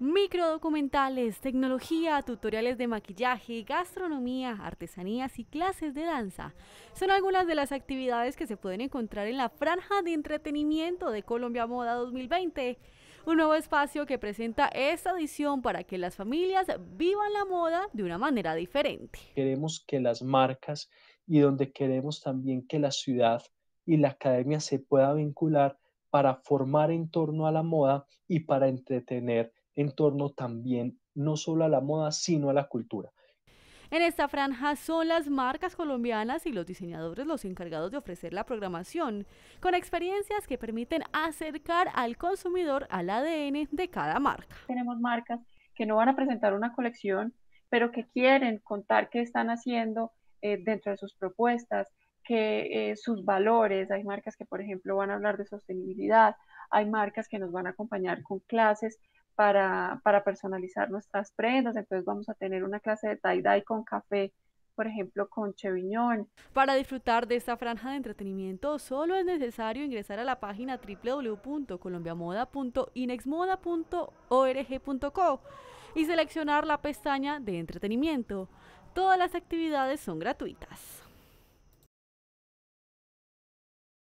Microdocumentales, tecnología, tutoriales de maquillaje, gastronomía, artesanías y clases de danza son algunas de las actividades que se pueden encontrar en la franja de entretenimiento de Colombia Moda 2020. Un nuevo espacio que presenta esta edición para que las familias vivan la moda de una manera diferente. Queremos que las marcas y donde queremos también que la ciudad y la academia se pueda vincular para formar en torno a la moda y para entretener en torno también no solo a la moda, sino a la cultura. En esta franja son las marcas colombianas y los diseñadores los encargados de ofrecer la programación, con experiencias que permiten acercar al consumidor al ADN de cada marca. Tenemos marcas que no van a presentar una colección, pero que quieren contar qué están haciendo eh, dentro de sus propuestas, que eh, sus valores, hay marcas que por ejemplo van a hablar de sostenibilidad, hay marcas que nos van a acompañar con clases para, personalizar nuestras prendas. Entonces vamos a tener una clase de tie-dye con café por ejemplo, con Cheviñón. Para disfrutar de esta franja de entretenimiento, solo es necesario ingresar a la página www.colombiamoda.inexmoda.org.co y seleccionar la pestaña de entretenimiento. Todas las actividades son gratuitas.